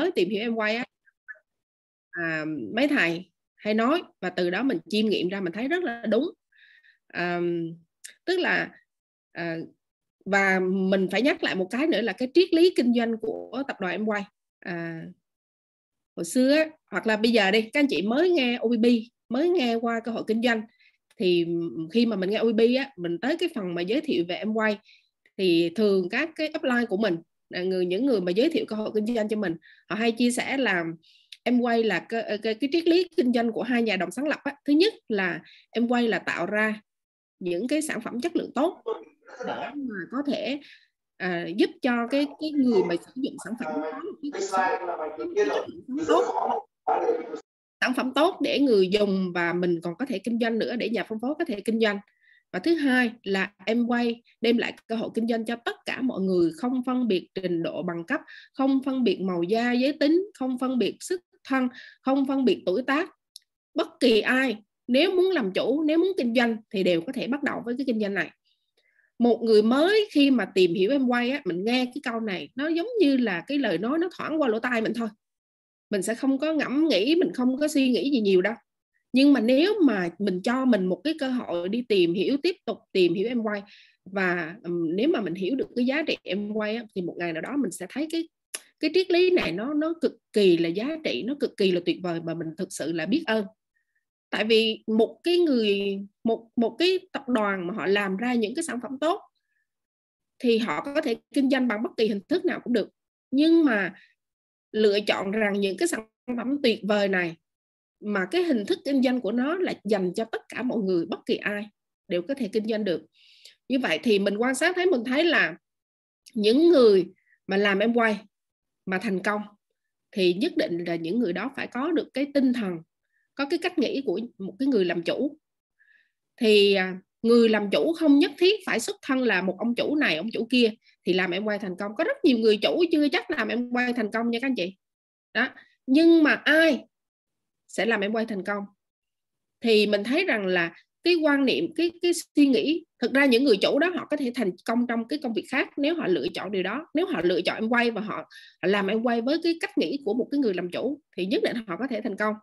mới tìm hiểu em quay á à, mấy thầy hay nói và từ đó mình chiêm nghiệm ra mình thấy rất là đúng à, tức là à, và mình phải nhắc lại một cái nữa là cái triết lý kinh doanh của tập đoàn em quay à, hồi xưa hoặc là bây giờ đi các anh chị mới nghe OBB mới nghe qua cơ hội kinh doanh thì khi mà mình nghe OBB á mình tới cái phần mà giới thiệu về em quay thì thường các cái upline của mình người những người mà giới thiệu cơ hội kinh doanh cho mình họ hay chia sẻ là em quay là cái, cái, cái triết lý kinh doanh của hai nhà đồng sáng lập á. thứ nhất là em quay là tạo ra những cái sản phẩm chất lượng tốt để mà có thể à, giúp cho cái cái người mà sử dụng sản phẩm tốt sản phẩm tốt để người dùng và mình còn có thể kinh doanh nữa để nhà phân phối có thể kinh doanh và thứ hai là em quay đem lại cơ hội kinh doanh cho tất cả mọi người không phân biệt trình độ bằng cấp không phân biệt màu da giới tính không phân biệt sức thân không phân biệt tuổi tác bất kỳ ai nếu muốn làm chủ nếu muốn kinh doanh thì đều có thể bắt đầu với cái kinh doanh này một người mới khi mà tìm hiểu em quay á mình nghe cái câu này nó giống như là cái lời nói nó thoảng qua lỗ tai mình thôi mình sẽ không có ngẫm nghĩ mình không có suy nghĩ gì nhiều đâu nhưng mà nếu mà mình cho mình một cái cơ hội đi tìm hiểu tiếp tục tìm hiểu em quay và um, nếu mà mình hiểu được cái giá trị em quay thì một ngày nào đó mình sẽ thấy cái cái triết lý này nó nó cực kỳ là giá trị nó cực kỳ là tuyệt vời mà mình thực sự là biết ơn tại vì một cái người một một cái tập đoàn mà họ làm ra những cái sản phẩm tốt thì họ có thể kinh doanh bằng bất kỳ hình thức nào cũng được nhưng mà lựa chọn rằng những cái sản phẩm tuyệt vời này mà cái hình thức kinh doanh của nó là dành cho tất cả mọi người bất kỳ ai đều có thể kinh doanh được như vậy thì mình quan sát thấy mình thấy là những người mà làm em quay mà thành công thì nhất định là những người đó phải có được cái tinh thần có cái cách nghĩ của một cái người làm chủ thì à, người làm chủ không nhất thiết phải xuất thân là một ông chủ này ông chủ kia thì làm em quay thành công có rất nhiều người chủ chưa chắc làm em quay thành công nha các anh chị đó nhưng mà ai sẽ làm em quay thành công thì mình thấy rằng là cái quan niệm cái cái suy nghĩ thực ra những người chủ đó họ có thể thành công trong cái công việc khác nếu họ lựa chọn điều đó nếu họ lựa chọn em quay và họ, làm em quay với cái cách nghĩ của một cái người làm chủ thì nhất định họ có thể thành công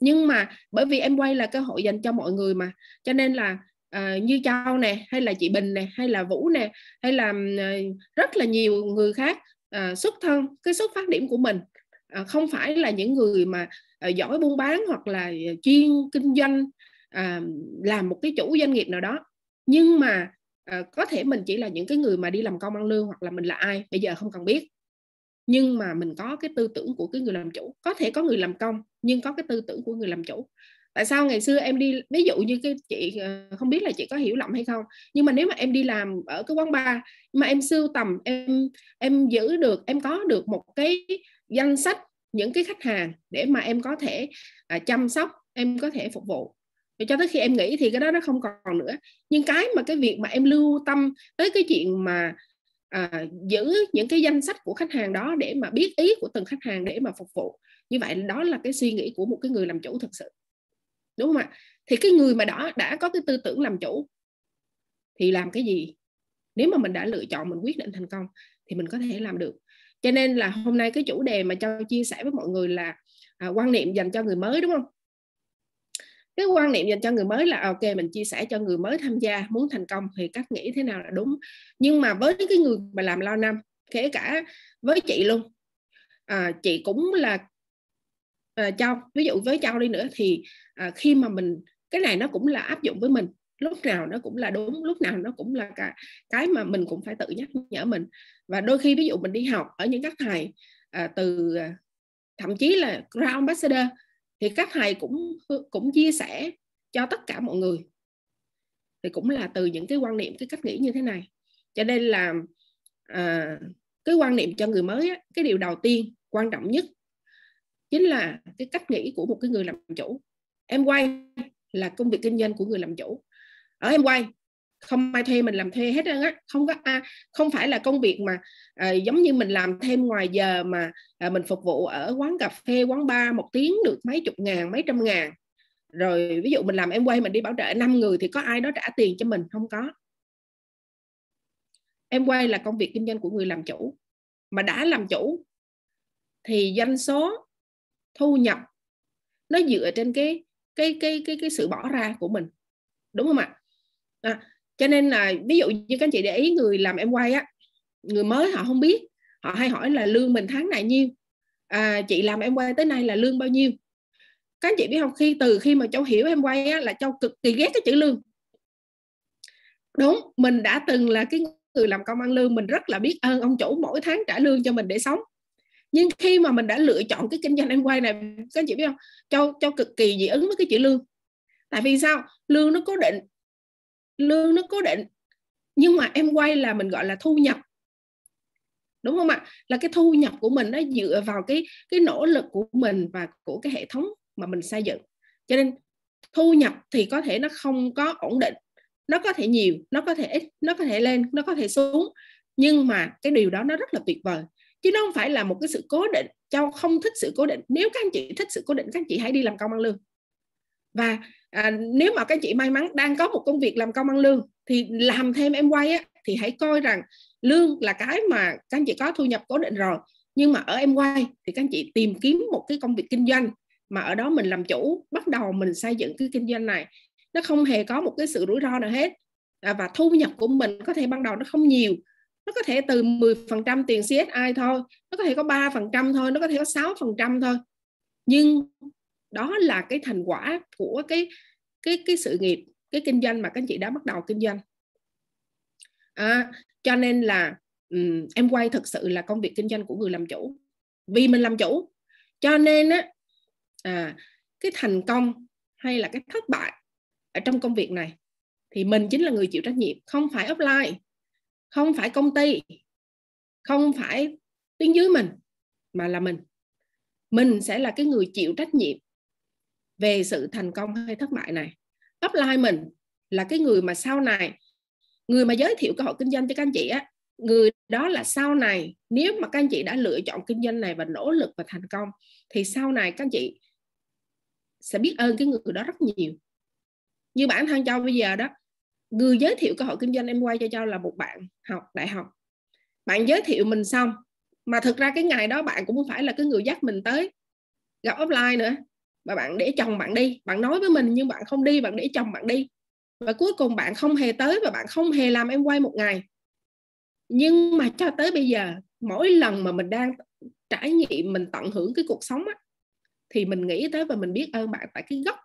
nhưng mà bởi vì em quay là cơ hội dành cho mọi người mà cho nên là uh, như châu nè hay là chị bình nè hay là vũ nè hay là uh, rất là nhiều người khác uh, xuất thân cái xuất phát điểm của mình Ờ, không phải là những người mà ờ, giỏi buôn bán hoặc là ờ, chuyên kinh doanh làm một cái chủ doanh nghiệp nào đó nhưng mà có thể mình chỉ là những cái người mà đi làm công ăn lương hoặc là mình là ai bây giờ không cần biết nhưng mà mình có cái tư tưởng của cái người làm chủ có thể có người làm công nhưng có cái tư tưởng của người làm chủ tại sao ngày xưa em đi ví dụ như cái chị không biết là chị có hiểu lầm hay không nhưng mà nếu mà em đi làm ở cái quán bar mà em sưu tầm em em giữ được em có được một cái danh sách những cái khách hàng để mà em có thể à, chăm sóc em có thể phục vụ cho tới khi em nghĩ thì cái đó nó không còn nữa nhưng cái mà cái việc mà em lưu tâm tới cái chuyện mà à, giữ những cái danh sách của khách hàng đó để mà biết ý của từng khách hàng để mà phục vụ như vậy đó là cái suy nghĩ của một cái người làm chủ thực sự đúng không ạ thì cái người mà đó đã có cái tư tưởng làm chủ thì làm cái gì nếu mà mình đã lựa chọn mình quyết định thành công thì mình có thể làm được cho nên là hôm nay cái chủ đề mà châu chia sẻ với mọi người là à, quan niệm dành cho người mới đúng không cái quan niệm dành cho người mới là à, ok mình chia sẻ cho người mới tham gia muốn thành công thì cách nghĩ thế nào là đúng nhưng mà với cái người mà làm lao năm kể cả với chị luôn à, chị cũng là à, châu ví dụ với châu đi nữa thì à, khi mà mình cái này nó cũng là áp dụng với mình lúc nào nó cũng là đúng lúc nào nó cũng là cả cái mà mình cũng phải tự nhắc nhở mình và đôi khi ví dụ mình đi học ở những các thầy à, từ à, thậm chí là ground ambassador thì các thầy cũng cũng chia sẻ cho tất cả mọi người thì cũng là từ những cái quan niệm cái cách nghĩ như thế này cho nên là à, cái quan niệm cho người mới á, cái điều đầu tiên quan trọng nhất chính là cái cách nghĩ của một cái người làm chủ em quay là công việc kinh doanh của người làm chủ ở em quay không ai thuê mình làm thuê hết á không có à, không phải là công việc mà à, giống như mình làm thêm ngoài giờ mà à, mình phục vụ ở quán cà phê quán bar một tiếng được mấy chục ngàn mấy trăm ngàn rồi ví dụ mình làm em quay mình đi bảo trợ năm người thì có ai đó trả tiền cho mình không có em quay là công việc kinh doanh của người làm chủ mà đã làm chủ thì doanh số thu nhập nó dựa trên cái cái cái cái cái sự bỏ ra của mình đúng không ạ à, cho nên là ví dụ như các anh chị để ý người làm em quay á người mới họ không biết họ hay hỏi là lương mình tháng này nhiêu à, chị làm em quay tới nay là lương bao nhiêu các anh chị biết không khi từ khi mà cháu hiểu em quay á, là cháu cực kỳ ghét cái chữ lương đúng mình đã từng là cái người làm công ăn lương mình rất là biết ơn ông chủ mỗi tháng trả lương cho mình để sống nhưng khi mà mình đã lựa chọn cái kinh doanh em quay này các anh chị biết không cho cho cực kỳ dị ứng với cái chữ lương tại vì sao lương nó cố định lương nó cố định nhưng mà em quay là mình gọi là thu nhập đúng không ạ là cái thu nhập của mình nó dựa vào cái cái nỗ lực của mình và của cái hệ thống mà mình xây dựng cho nên thu nhập thì có thể nó không có ổn định nó có thể nhiều nó có thể ít nó có thể lên nó có thể xuống nhưng mà cái điều đó nó rất là tuyệt vời chứ nó không phải là một cái sự cố định châu không thích sự cố định nếu các anh chị thích sự cố định các anh chị hãy đi làm công ăn lương và à, nếu mà các chị may mắn đang có một công việc làm công ăn lương thì làm thêm em quay á, thì hãy coi rằng lương là cái mà các anh chị có thu nhập cố định rồi nhưng mà ở em quay thì các anh chị tìm kiếm một cái công việc kinh doanh mà ở đó mình làm chủ bắt đầu mình xây dựng cái kinh doanh này nó không hề có một cái sự rủi ro nào hết à, và thu nhập của mình có thể ban đầu nó không nhiều nó có thể từ 10% tiền CSI thôi nó có thể có 3% thôi nó có thể có 6% thôi nhưng đó là cái thành quả của cái cái cái sự nghiệp cái kinh doanh mà các anh chị đã bắt đầu kinh doanh à, cho nên là um, em quay thực sự là công việc kinh doanh của người làm chủ vì mình làm chủ cho nên á à, cái thành công hay là cái thất bại ở trong công việc này thì mình chính là người chịu trách nhiệm không phải offline không phải công ty không phải tuyến dưới mình mà là mình mình sẽ là cái người chịu trách nhiệm về sự thành công hay thất bại này upline mình là cái người mà sau này người mà giới thiệu cơ hội kinh doanh cho các anh chị á người đó là sau này nếu mà các anh chị đã lựa chọn kinh doanh này và nỗ lực và thành công thì sau này các anh chị sẽ biết ơn cái người đó rất nhiều như bản thân châu bây giờ đó người giới thiệu cơ hội kinh doanh em quay cho châu là một bạn học đại học bạn giới thiệu mình xong mà thực ra cái ngày đó bạn cũng phải là cái người dắt mình tới gặp offline nữa mà bạn để chồng bạn đi bạn nói với mình nhưng bạn không đi bạn để chồng bạn đi và cuối cùng bạn không hề tới và bạn không hề làm em quay một ngày nhưng mà cho tới bây giờ mỗi lần mà mình đang trải nghiệm mình tận hưởng cái cuộc sống á, thì mình nghĩ tới và mình biết ơn bạn tại cái gốc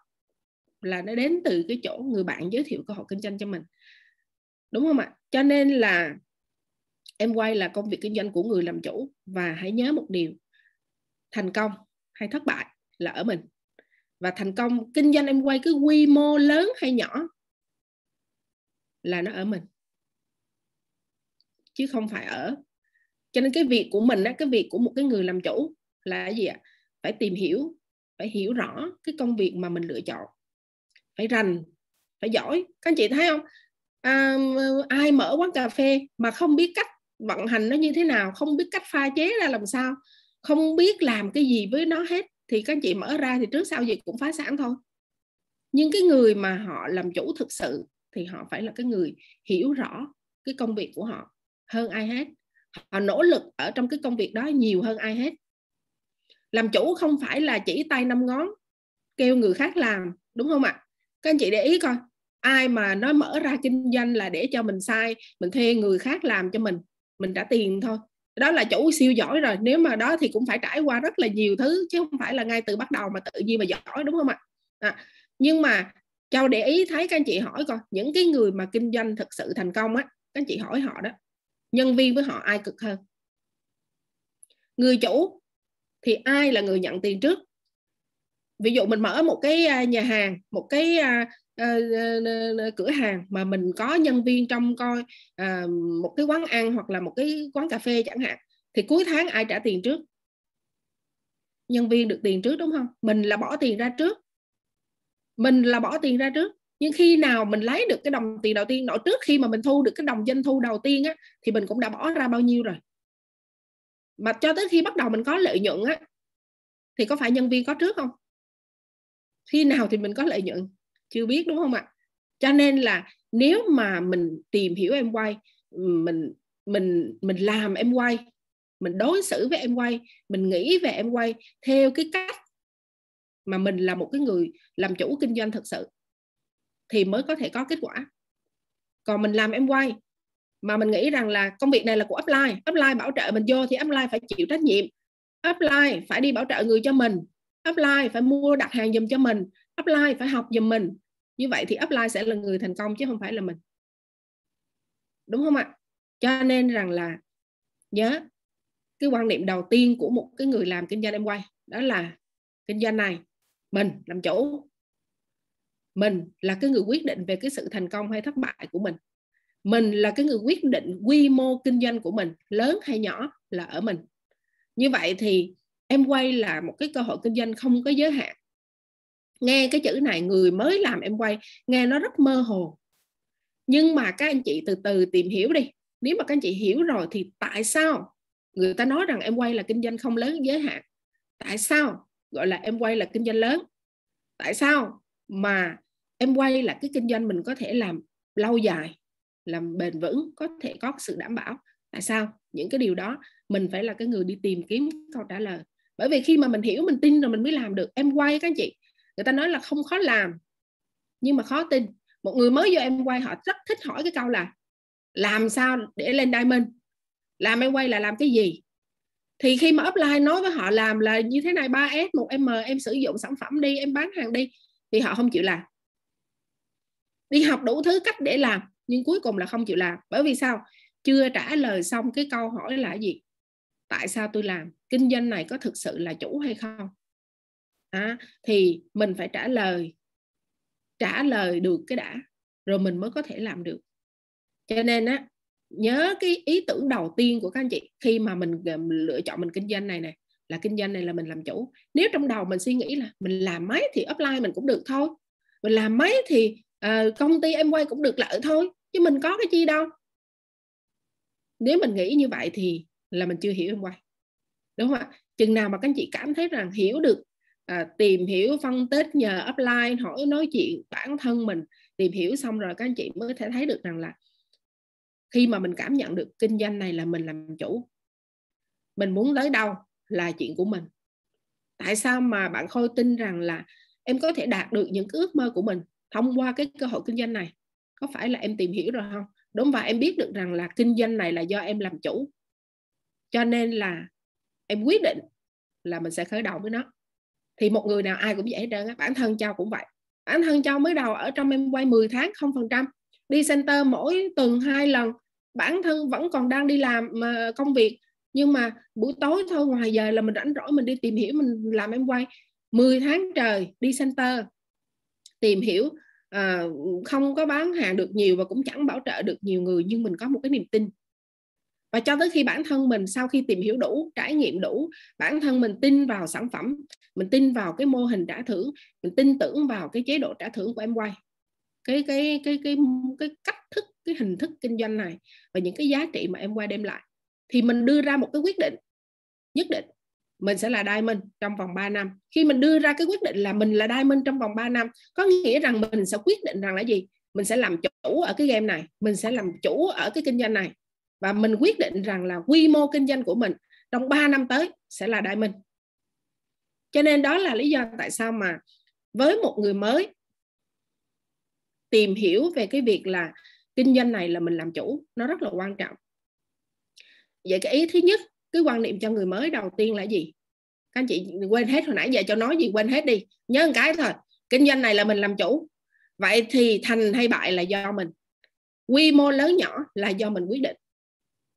là nó đến từ cái chỗ người bạn giới thiệu cơ hội kinh doanh cho mình đúng không ạ cho nên là em quay là công việc kinh doanh của người làm chủ và hãy nhớ một điều thành công hay thất bại là ở mình và thành công kinh doanh em quay cứ quy mô lớn hay nhỏ là nó ở mình chứ không phải ở cho nên cái việc của mình á cái việc của một cái người làm chủ là gì ạ phải tìm hiểu phải hiểu rõ cái công việc mà mình lựa chọn phải rành phải giỏi các anh chị thấy không à, ai mở quán cà phê mà không biết cách vận hành nó như thế nào không biết cách pha chế ra làm sao không biết làm cái gì với nó hết thì các chị mở ra thì trước sau gì cũng phá sản thôi nhưng cái người mà họ làm chủ thực sự thì họ phải là cái người hiểu rõ cái công việc của họ hơn ai hết họ nỗ lực ở trong cái công việc đó nhiều hơn ai hết làm chủ không phải là chỉ tay năm ngón kêu người khác làm đúng không ạ các anh chị để ý coi ai mà nói mở ra kinh doanh là để cho mình sai mình thuê người khác làm cho mình mình trả tiền thôi đó là chủ siêu giỏi rồi nếu mà đó thì cũng phải trải qua rất là nhiều thứ chứ không phải là ngay từ bắt đầu mà tự nhiên mà giỏi đúng không ạ à, nhưng mà châu để ý thấy các anh chị hỏi coi những cái người mà kinh doanh thực sự thành công á các anh chị hỏi họ đó nhân viên với họ ai cực hơn người chủ thì ai là người nhận tiền trước ví dụ mình mở một cái à, nhà hàng một cái à, Ờ, ờ, ờ, cửa hàng mà mình có nhân viên trong coi một cái quán ăn hoặc là một cái quán cà phê chẳng hạn thì cuối tháng ai trả tiền trước nhân viên được tiền trước đúng không mình là bỏ tiền ra trước mình là bỏ tiền ra trước nhưng khi nào mình lấy được cái đồng tiền đầu tiên nội trước khi mà mình thu được cái đồng doanh thu đầu tiên á thì mình cũng đã bỏ ra bao nhiêu rồi mà cho tới khi bắt đầu mình có lợi nhuận á thì có phải nhân viên có trước không khi nào thì mình có lợi nhuận chưa biết đúng không ạ cho nên là nếu mà mình tìm hiểu em quay mình mình mình làm em quay mình đối xử với em quay mình nghĩ về em quay theo cái cách mà mình là một cái người làm chủ kinh doanh thực sự thì mới có thể có kết quả còn mình làm em quay mà mình nghĩ rằng là công việc này là của upline upline bảo trợ mình vô thì upline phải chịu trách nhiệm upline phải đi bảo trợ người cho mình upline phải mua đặt hàng dùm cho mình apply phải học giùm mình như vậy thì apply sẽ là người thành công chứ không phải là mình đúng không ạ cho nên rằng là nhớ cái quan niệm đầu tiên của một cái người làm kinh doanh em quay đó là kinh doanh này mình làm chủ mình là cái người quyết định về cái sự thành công hay thất bại của mình mình là cái người quyết định quy mô kinh doanh của mình lớn hay nhỏ là ở mình như vậy thì em quay là một cái cơ hội kinh doanh không có giới hạn nghe cái chữ này người mới làm em quay nghe nó rất mơ hồ nhưng mà các anh chị từ từ tìm hiểu đi nếu mà các anh chị hiểu rồi thì tại sao người ta nói rằng em quay là kinh doanh không lớn giới hạn tại sao gọi là em quay là kinh doanh lớn tại sao mà em quay là cái kinh doanh mình có thể làm lâu dài làm bền vững có thể có sự đảm bảo tại sao những cái điều đó mình phải là cái người đi tìm kiếm câu trả lời bởi vì khi mà mình hiểu mình tin rồi mình mới làm được em quay các anh chị người ta nói là không khó làm nhưng mà khó tin một người mới vô em quay họ rất thích hỏi cái câu là làm sao để lên diamond làm em quay là làm cái gì thì khi mà offline nói với họ làm là như thế này 3S 1M em sử dụng sản phẩm đi em bán hàng đi thì họ không chịu làm đi học đủ thứ cách để làm nhưng cuối cùng là không chịu làm bởi vì sao chưa trả lời xong cái câu hỏi là gì tại sao tôi làm kinh doanh này có thực sự là chủ hay không à, thì mình phải trả lời trả lời được cái đã rồi mình mới có thể làm được cho nên á nhớ cái ý tưởng đầu tiên của các anh chị khi mà mình à, lựa chọn mình kinh doanh này này là kinh doanh này là mình làm chủ nếu trong đầu mình suy nghĩ là mình làm máy thì offline mình cũng được thôi mình làm máy thì uh, công ty em quay cũng được lợi thôi chứ mình có cái chi đâu nếu mình nghĩ như vậy thì là mình chưa hiểu em quay đúng không ạ chừng nào mà các anh chị cảm thấy rằng hiểu được à, tìm hiểu phân tích nhờ upline hỏi nói chuyện bản thân mình tìm hiểu xong rồi các anh chị mới thể thấy được rằng là khi mà mình cảm nhận được kinh doanh này là mình làm chủ mình muốn tới đâu là chuyện của mình tại sao mà bạn khôi tin rằng là em có thể đạt được những ước mơ của mình thông qua cái cơ hội kinh doanh này có phải là em tìm hiểu rồi không đúng và em biết được rằng là kinh doanh này là do em làm chủ cho nên là em quyết định là mình sẽ khởi động với nó thì một người nào ai cũng vậy hết trơn á bản thân châu cũng vậy bản thân châu mới đầu ở trong em quay 10 tháng không phần trăm đi center mỗi tuần hai lần bản thân vẫn còn đang đi làm ờ, công việc nhưng mà buổi tối thôi ngoài giờ là mình rảnh rỗi mình đi tìm hiểu mình làm em quay 10 tháng trời đi center tìm hiểu à, không có bán hàng được nhiều và cũng chẳng bảo trợ được nhiều người nhưng mình có một cái niềm tin và cho tới khi bản thân mình sau khi tìm hiểu đủ trải nghiệm đủ bản thân mình tin vào sản phẩm mình tin vào cái mô hình trả thưởng mình tin tưởng vào cái chế độ trả thưởng của em quay cái cái cái cái cái cách thức cái hình thức kinh doanh này và những cái giá trị mà em quay đem lại thì mình đưa ra một cái quyết định nhất định mình sẽ là diamond trong vòng 3 năm. Khi mình đưa ra cái quyết định là mình là diamond trong vòng 3 năm, có nghĩa rằng mình sẽ quyết định rằng là gì? Mình sẽ làm chủ ở cái game này, mình sẽ làm chủ ở cái kinh doanh này và mình quyết định rằng là quy mô kinh doanh của mình trong 3 năm tới sẽ là đại minh cho nên đó là lý do tại sao mà với một người mới tìm hiểu về cái việc là kinh doanh này là mình làm chủ nó rất là quan trọng vậy cái ý thứ nhất cái quan niệm cho người mới đầu tiên là gì các anh chị quên hết hồi nãy giờ cho nói gì quên hết đi nhớ một cái thôi kinh doanh này là mình làm chủ vậy thì thành hay bại là do mình quy mô lớn nhỏ là do mình quyết định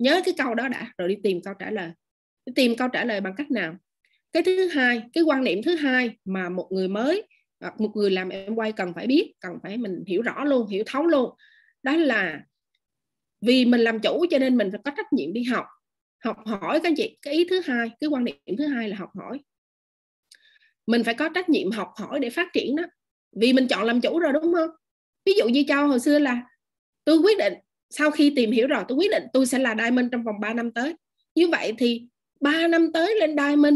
nhớ cái câu đó đã rồi đi tìm câu trả lời đi tìm câu trả lời bằng cách nào cái thứ hai cái quan niệm thứ hai mà một người mới à, một người làm em quay cần phải biết cần phải mình hiểu rõ luôn hiểu thấu luôn đó là vì mình làm chủ cho nên mình phải có trách nhiệm đi học học hỏi các anh chị cái ý thứ hai cái quan niệm thứ hai là học hỏi mình phải có trách nhiệm học hỏi để phát triển đó vì mình chọn làm chủ rồi đúng không ví dụ như châu hồi xưa là tôi quyết định sau khi tìm hiểu rồi tôi quyết định tôi sẽ là diamond trong vòng 3 năm tới như vậy thì 3 năm tới lên diamond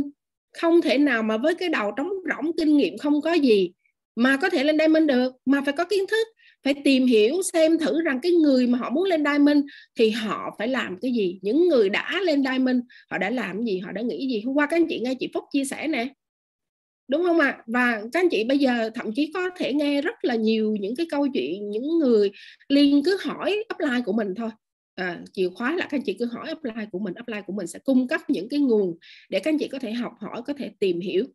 không thể nào mà với cái đầu trống rỗng kinh nghiệm không có gì mà có thể lên diamond được mà phải có kiến thức phải tìm hiểu xem thử rằng cái người mà họ muốn lên diamond thì họ phải làm cái gì những người đã lên diamond họ đã làm gì họ đã nghĩ gì hôm qua các anh chị nghe chị phúc chia sẻ nè đúng không ạ và các anh chị bây giờ thậm chí có thể nghe rất là nhiều những cái câu chuyện những người liên cứ hỏi apply của mình thôi à, chìa khóa là các anh chị cứ hỏi apply của mình apply của mình sẽ cung cấp những cái nguồn để các anh chị có thể học hỏi có thể tìm hiểu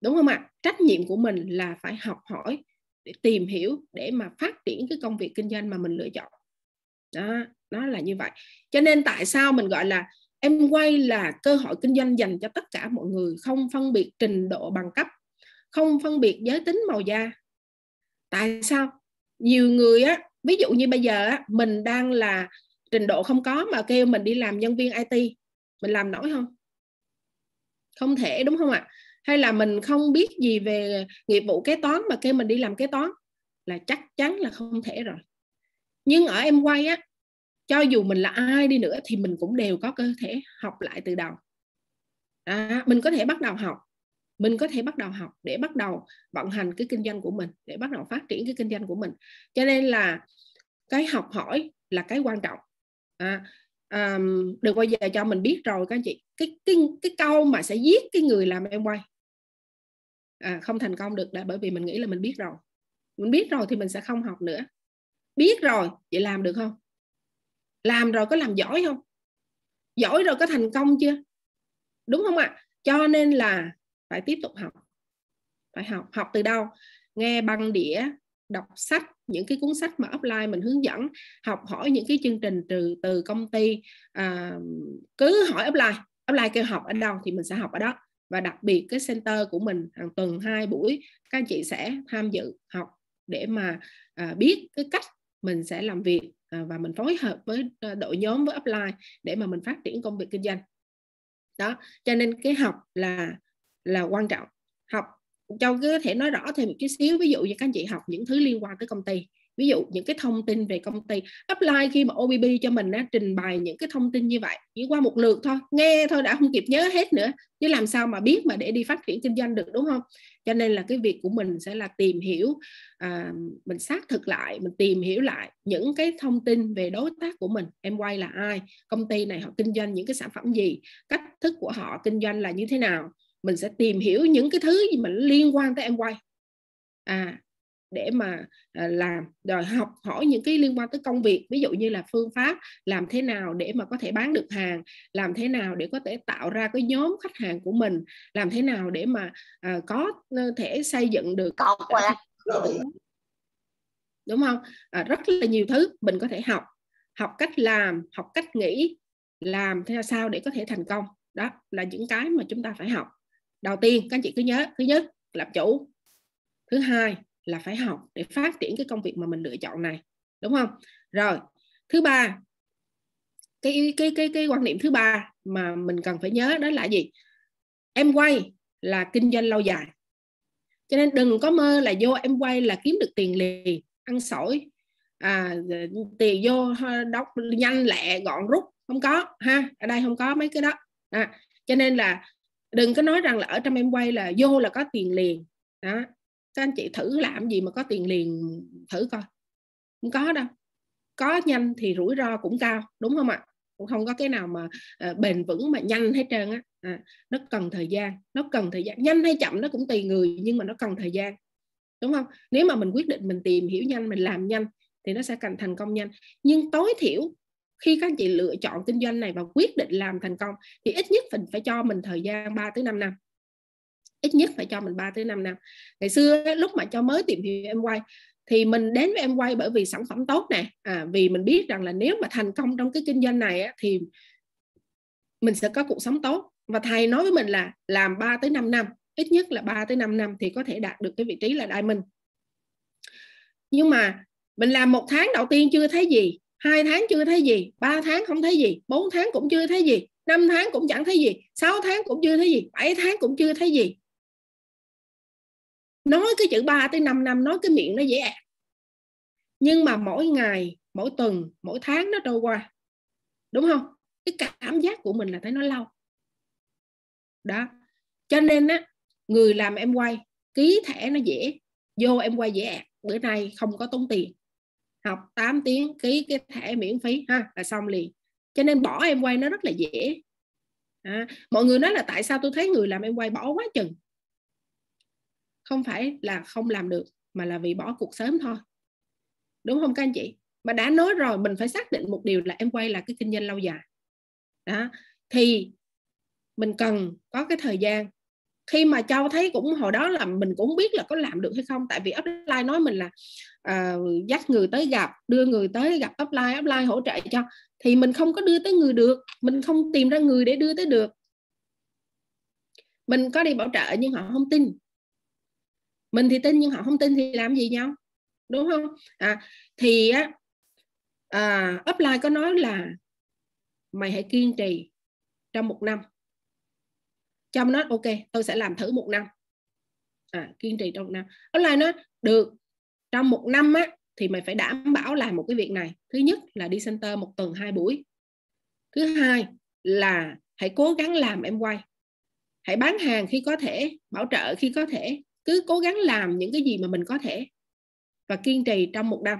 đúng không ạ trách nhiệm của mình là phải học hỏi để tìm hiểu để mà phát triển cái công việc kinh doanh mà mình lựa chọn đó nó là như vậy cho nên tại sao mình gọi là em quay là cơ hội kinh doanh dành cho tất cả mọi người không phân biệt trình độ bằng cấp không phân biệt giới tính màu da tại sao nhiều người á ví dụ như bây giờ á mình đang là trình độ không có mà kêu mình đi làm nhân viên IT mình làm nổi không không thể đúng không ạ hay là mình không biết gì về nghiệp vụ kế toán mà kêu mình đi làm kế toán là chắc chắn là không thể rồi nhưng ở em quay á cho dù mình là ai đi nữa thì mình cũng đều có cơ thể học lại từ đầu à, mình có thể bắt đầu học mình có thể bắt đầu học để bắt đầu vận hành cái kinh doanh của mình để bắt đầu phát triển cái kinh doanh của mình cho nên là cái học hỏi là cái quan trọng à, um, đừng bao giờ cho mình biết rồi các anh chị cái cái cái câu mà sẽ giết cái người làm em quay à, không thành công được là bởi vì mình nghĩ là mình biết rồi mình biết rồi thì mình sẽ không học nữa biết rồi vậy làm được không làm rồi có làm giỏi không giỏi rồi có thành công chưa đúng không ạ cho nên là phải tiếp tục học phải học học từ đâu nghe băng đĩa đọc sách những cái cuốn sách mà offline mình hướng dẫn học hỏi những cái chương trình từ từ công ty à, cứ hỏi offline offline kêu học ở đâu thì mình sẽ học ở đó và đặc biệt cái center của mình hàng tuần hai buổi các anh chị sẽ tham dự học để mà à, biết cái cách mình sẽ làm việc Ờ, và mình phối hợp với ờ, đội nhóm với upline để mà mình phát triển công việc kinh doanh đó cho nên cái học là là quan trọng học châu có thể nói rõ thêm một chút xíu ví dụ như các anh chị học những thứ liên quan tới công ty ví dụ những cái thông tin về công ty apply khi mà OBB cho mình á, trình bày những cái thông tin như vậy chỉ qua một lượt thôi nghe thôi đã không kịp nhớ hết nữa chứ làm sao mà biết mà để đi phát triển kinh doanh được đúng không cho nên là cái việc của mình sẽ là tìm hiểu à, mình xác thực lại mình tìm hiểu lại những cái thông tin về đối tác của mình em quay là ai công ty này họ kinh doanh những cái sản phẩm gì cách thức của họ kinh doanh là như thế nào mình sẽ tìm hiểu những cái thứ gì mà liên quan tới em quay à để mà à, làm rồi học hỏi những cái liên quan tới công việc ví dụ như là phương pháp làm thế nào để mà có thể bán được hàng làm thế nào để có thể tạo ra cái nhóm khách hàng của mình làm thế nào để mà uh, có ờ, thể xây dựng được đúng không à, rất là nhiều thứ mình có thể học học cách làm học cách nghĩ làm thế sao để có thể thành công đó là những cái mà chúng ta phải học đầu tiên các anh chị cứ nhớ thứ nhất làm chủ thứ hai là phải học để phát triển cái công việc mà mình lựa chọn này đúng không rồi thứ ba cái cái cái cái quan niệm thứ ba mà mình cần phải nhớ đó là gì em quay là kinh doanh lâu dài cho nên đừng có mơ là vô em quay là kiếm được tiền liền ăn sổi à, ờ, tiền vô đốc nhanh lẹ gọn rút không có ha ở đây không có mấy cái đó à, cho nên là đừng có nói rằng là ở trong em quay là vô là có tiền liền đó các anh chị thử làm gì mà có tiền liền thử coi không có đâu có nhanh thì rủi ro cũng cao đúng không ạ cũng không có cái nào mà ờ, bền vững mà nhanh hết trơn á à, nó cần thời gian nó cần thời gian nhanh hay chậm nó cũng tùy người nhưng mà nó cần thời gian đúng không nếu mà mình quyết định mình tìm hiểu nhanh mình làm nhanh thì nó sẽ thành thành công nhanh nhưng tối thiểu khi các anh chị lựa chọn kinh doanh này và quyết định làm thành công thì ít nhất mình phải cho mình thời gian 3 tới 5 năm ít nhất phải cho mình 3 tới 5 năm ngày xưa lúc mà cho mới tìm hiểu em quay thì mình đến với em quay bởi vì sản phẩm tốt nè à, vì mình biết rằng là nếu mà thành công trong cái kinh doanh này á, thì mình sẽ có cuộc sống tốt và thầy nói với mình là làm 3 tới 5 năm ít nhất là 3 tới 5 năm thì có thể đạt được cái vị trí là diamond nhưng mà mình làm một tháng đầu tiên chưa thấy gì hai tháng chưa thấy gì ba tháng không thấy gì bốn tháng cũng chưa thấy gì năm tháng cũng chẳng thấy gì sáu tháng cũng chưa thấy gì bảy tháng cũng chưa thấy gì nói cái chữ 3 tới 5 năm nói cái miệng nó dễ ạt nhưng mà mỗi ngày mỗi tuần mỗi tháng nó trôi qua đúng không cái cảm giác của mình là thấy nó lâu đó cho nên á người làm em quay ký thẻ nó dễ vô em quay dễ ạt bữa nay không có tốn tiền học 8 tiếng ký cái thẻ miễn phí ha là xong liền cho nên bỏ em quay nó rất là dễ à, mọi người nói là tại sao tôi thấy người làm em quay bỏ quá chừng không phải là không làm được mà là vì bỏ cuộc sớm thôi đúng không các anh chị mà đã nói rồi mình phải xác định một điều là em quay là cái kinh doanh lâu dài đó thì mình cần có cái thời gian khi mà châu thấy cũng hồi đó là mình cũng biết là có làm được hay không tại vì upline nói mình là uh, dắt người tới gặp đưa người tới gặp upline upline hỗ trợ cho thì mình không có đưa tới người được mình không tìm ra người để đưa tới được mình có đi bảo trợ nhưng họ không tin mình thì tin nhưng họ không tin thì làm gì nhau đúng không à, thì á à, upline có nói là mày hãy kiên trì trong một năm trong nó ok tôi sẽ làm thử một năm à, kiên trì trong một năm upline nói được trong một năm á thì mày phải đảm bảo làm một cái việc này thứ nhất là đi center một tuần hai buổi thứ hai là hãy cố gắng làm em quay hãy bán hàng khi có thể bảo trợ khi có thể cứ cố gắng làm những cái gì mà mình có thể và kiên trì trong một năm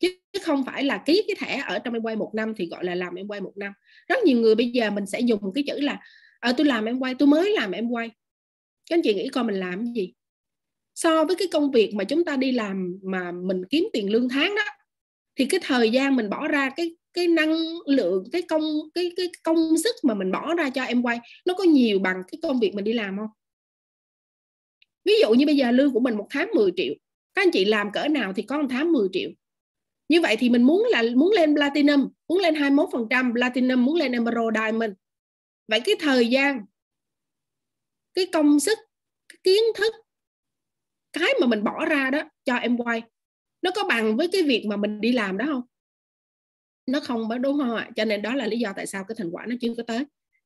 chứ không phải là ký cái thẻ ở trong em quay một năm thì gọi là làm em quay một năm rất nhiều người bây giờ mình sẽ dùng cái chữ là ở ờ, tôi làm em quay tôi mới làm em quay các anh chị nghĩ coi mình làm cái gì so với cái công việc mà chúng ta đi làm mà mình kiếm tiền lương tháng đó thì cái thời gian mình bỏ ra cái cái năng lượng cái công cái cái công sức mà mình bỏ ra cho em quay nó có nhiều bằng cái công việc mình đi làm không ví dụ như bây giờ lương của mình một tháng 10 triệu các anh chị làm cỡ nào thì có một tháng 10 triệu như vậy thì mình muốn là muốn lên platinum muốn lên 21% platinum muốn lên emerald diamond vậy cái thời gian cái công sức cái kiến thức cái mà mình bỏ ra đó cho em quay nó có bằng với cái việc mà mình đi làm đó không nó không đúng không ạ cho nên đó là lý do tại sao cái thành quả nó chưa có tới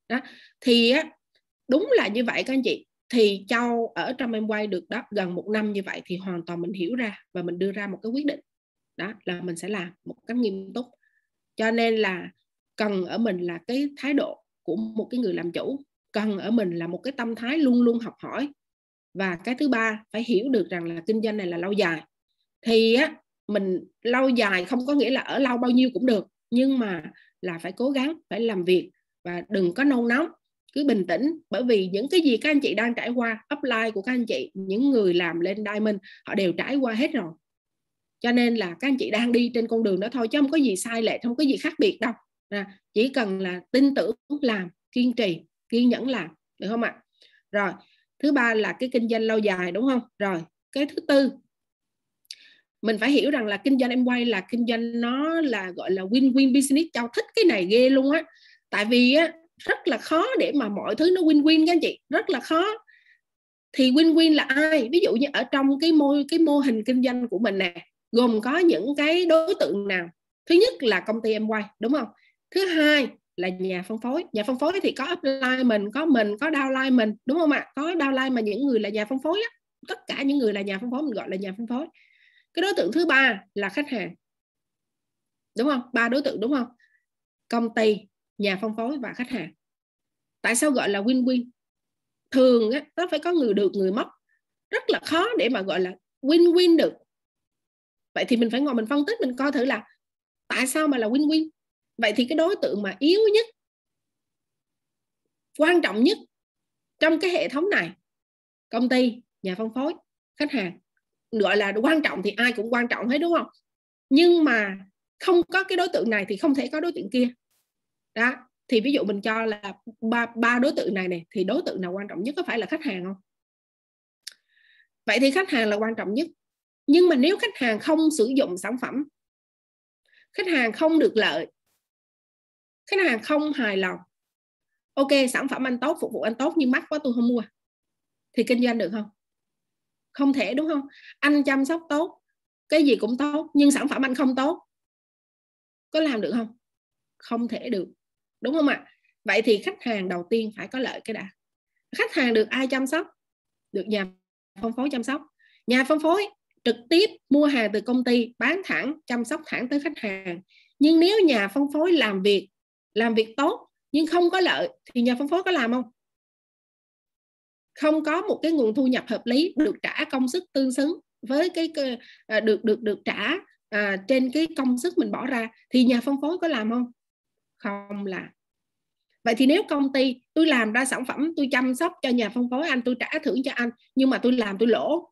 đó thì á, đúng là như vậy các anh chị thì Châu ở trong em quay được đó gần một năm như vậy thì hoàn toàn mình hiểu ra và mình đưa ra một cái quyết định đó là mình sẽ làm một cách nghiêm túc cho nên là cần ở mình là cái thái độ của một cái người làm chủ cần ở mình là một cái tâm thái luôn luôn học hỏi và cái thứ ba phải hiểu được rằng là kinh doanh này là lâu dài thì á mình lâu dài không có nghĩa là ở lâu bao nhiêu cũng được nhưng mà là phải cố gắng phải làm việc và đừng có nôn nóng cứ bình tĩnh bởi vì những cái gì các anh chị đang trải qua upline của các anh chị những người làm lên diamond họ đều trải qua hết rồi cho nên là các anh chị đang đi trên con đường đó thôi chứ không có gì sai lệch không có gì khác biệt đâu à, chỉ cần là tin tưởng làm kiên trì kiên nhẫn làm được không ạ rồi thứ ba là cái kinh doanh lâu dài đúng không rồi cái thứ tư mình phải hiểu rằng là kinh doanh em quay là kinh doanh nó là gọi là win win business cháu thích cái này ghê luôn á tại vì á rất là khó để mà mọi thứ nó win-win các anh chị rất là khó thì win-win là ai ví dụ như ở trong cái mô cái mô hình kinh doanh của mình nè gồm có những cái đối tượng nào thứ nhất là công ty em quay đúng không thứ hai là nhà phân phối nhà phân phối thì có upline mình có mình có downline mình đúng không ạ à? có downline mà những người là nhà phân phối á tất cả những người là nhà phân phối mình gọi là nhà phân phối cái đối tượng thứ ba là khách hàng đúng không ba đối tượng đúng không công ty nhà phân phối và khách hàng tại sao gọi là win-win thường á, nó phải có người được người mất rất là khó để mà gọi là win-win được vậy thì mình phải ngồi mình phân tích mình coi thử là tại sao mà là win-win vậy thì cái đối tượng mà yếu nhất quan trọng nhất trong cái hệ thống này công ty nhà phân phối khách hàng gọi là quan trọng thì ai cũng quan trọng hết đúng không nhưng mà không có cái đối tượng này thì không thể có đối tượng kia đó thì ví dụ mình cho là ba ba đối tượng này này thì đối tượng nào quan trọng nhất có phải là khách hàng không vậy thì khách hàng là quan trọng nhất nhưng mà nếu khách hàng không sử dụng sản phẩm khách hàng không được lợi khách hàng không hài lòng ok sản phẩm anh tốt phục vụ anh tốt nhưng mắc quá tôi không mua thì kinh doanh được không không thể đúng không anh chăm sóc tốt cái gì cũng tốt nhưng sản phẩm anh không tốt có làm được không không thể được đúng không ạ vậy thì khách hàng đầu tiên phải có lợi cái đã khách hàng được ai chăm sóc được nhà phân phối chăm sóc nhà phân phối trực tiếp mua hàng từ công ty bán thẳng chăm sóc thẳng tới khách hàng nhưng nếu nhà phân phối làm việc làm việc tốt nhưng không có lợi thì nhà phân phối có làm không không có một cái nguồn thu nhập hợp lý được trả công sức tương xứng với cái à, được được được trả à, trên cái công sức mình bỏ ra thì nhà phân phối có làm không không là vậy thì nếu công ty tôi làm ra sản phẩm tôi chăm sóc cho nhà phân phối anh tôi trả thưởng cho anh nhưng mà tôi làm tôi lỗ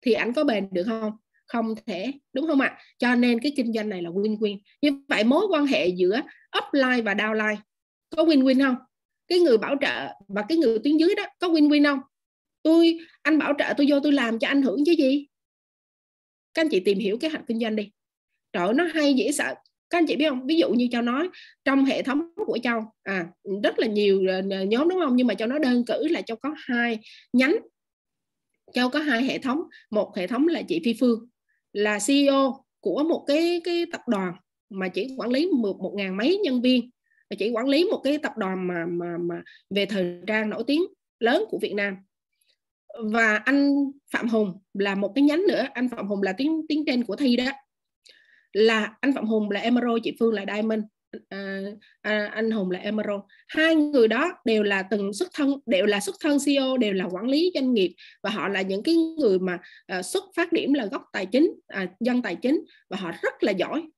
thì anh có bền được không không thể đúng không ạ cho nên cái kinh doanh này là win-win như vậy mối quan hệ giữa upline và downline có win-win không cái người bảo trợ và cái người tuyến dưới đó có win-win không tôi anh bảo trợ tôi vô tôi làm cho anh hưởng chứ gì các anh chị tìm hiểu kế hoạch kinh doanh đi trời nó hay dễ sợ các anh chị biết không ví dụ như châu nói trong hệ thống của châu à rất là nhiều à, nhóm đúng không nhưng mà châu nói đơn cử là châu có hai nhánh châu có hai hệ thống một hệ thống là chị phi phương là ceo của một cái cái tập đoàn mà chỉ quản lý một, một ngàn mấy nhân viên mà chỉ quản lý một cái tập đoàn mà mà mà về thời trang nổi tiếng lớn của Việt Nam và anh Phạm Hùng là một cái nhánh nữa anh Phạm Hùng là tiếng tiếng trên của Thi đó là anh phạm hùng là emerald chị phương là diamond à, à, anh hùng là emerald hai người đó đều là từng xuất thân đều là xuất thân ceo đều là quản lý doanh nghiệp và họ là những cái người mà à, xuất phát điểm là gốc tài chính à, dân tài chính và họ rất là giỏi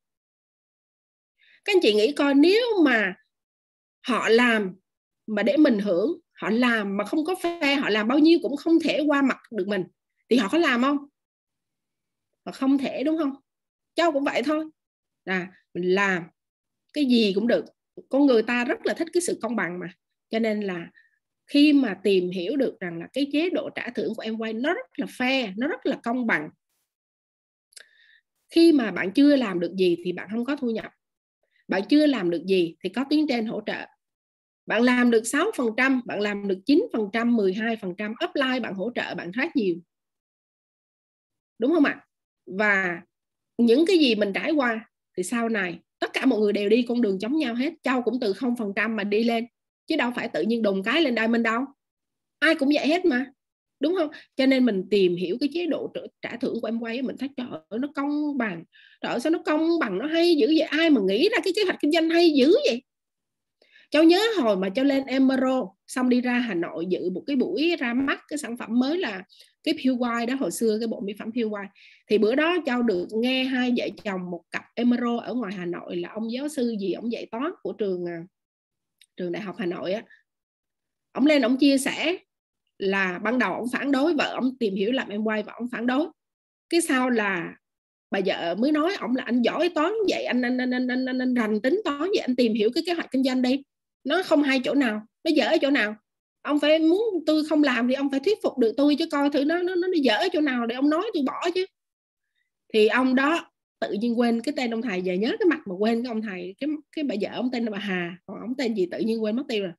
các anh chị nghĩ coi nếu mà họ làm mà để mình hưởng họ làm mà không có phe họ làm bao nhiêu cũng không thể qua mặt được mình thì họ có làm không họ không thể đúng không châu cũng vậy thôi là mình làm cái gì cũng được con người ta rất là thích cái sự công bằng mà cho nên là khi mà tìm hiểu được rằng là cái chế độ trả thưởng của em quay nó rất là fair nó rất là công bằng khi mà bạn chưa làm được gì thì bạn không có thu nhập bạn chưa làm được gì thì có tuyến trên hỗ trợ bạn làm được 6%, bạn làm được 9%, 12%, upline bạn hỗ trợ bạn rất nhiều. Đúng không ạ? Và những cái gì mình trải qua thì sau này tất cả mọi người đều đi con đường giống nhau hết châu cũng từ không phần trăm mà đi lên chứ đâu phải tự nhiên đùng cái lên đây mình đâu ai cũng vậy hết mà đúng không cho nên mình tìm hiểu cái chế độ trả thưởng của em quay mình thấy trời ơi, nó công bằng trời ơi, sao nó công bằng nó hay dữ vậy ai mà nghĩ ra cái kế hoạch kinh doanh hay dữ vậy cháu nhớ hồi mà cháu lên Emerald xong đi ra Hà Nội dự một cái buổi ra mắt cái sản phẩm mới là cái Pure White đó hồi xưa cái bộ mỹ phẩm Pure White thì bữa đó cháu được nghe hai vợ chồng một cặp Emerald ở ngoài Hà Nội là ông giáo sư gì ông dạy toán của trường à, trường đại học Hà Nội á ông lên ông chia sẻ là ban đầu ông phản đối vợ ông tìm hiểu làm em quay và ông phản đối cái sau là bà vợ mới nói ông là anh giỏi toán vậy anh anh anh anh anh, anh, anh rành tính toán vậy anh tìm hiểu cái kế hoạch kinh doanh đi nó không hay chỗ nào nó dở ở chỗ nào ông phải muốn tôi không làm thì ông phải thuyết phục được tôi chứ coi thử nó nó nó dở ở chỗ nào để ông nói tôi bỏ chứ thì ông đó tự nhiên quên cái tên ông thầy giờ nhớ cái mặt mà quên cái ông thầy cái cái bà vợ ông tên là bà Hà còn ông tên gì tự nhiên quên mất tiêu rồi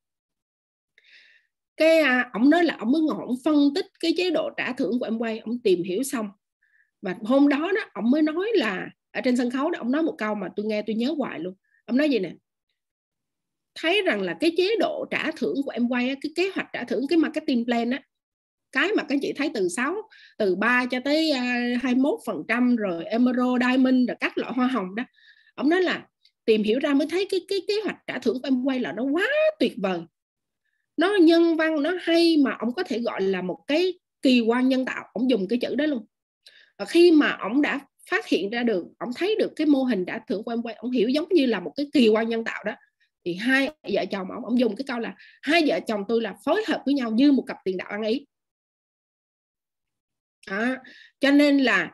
cái à, ông nói là ông mới ngồi ông phân tích cái chế độ trả thưởng của em quay ông tìm hiểu xong và hôm đó đó ông mới nói là ở trên sân khấu đó ông nói một câu mà tôi nghe tôi nhớ hoài luôn ông nói gì nè thấy rằng là cái chế độ trả thưởng của em quay cái kế hoạch trả thưởng cái marketing plan á cái mà các chị thấy từ 6 từ 3 cho tới 21 à, phần trăm rồi emerald diamond rồi các loại hoa hồng đó ông nói là tìm hiểu ra mới thấy cái cái kế hoạch trả thưởng của em quay là nó quá tuyệt vời nó nhân văn nó hay mà ông có thể gọi là một cái kỳ quan nhân tạo ông dùng cái chữ đó luôn và khi mà ông đã phát hiện ra được ông thấy được cái mô hình trả thưởng của em quay ông hiểu giống như là một cái kỳ quan nhân tạo đó thì hai vợ chồng ông ông dùng cái câu là hai vợ chồng tôi là phối hợp với nhau như một cặp tiền đạo ăn ý đó. cho nên là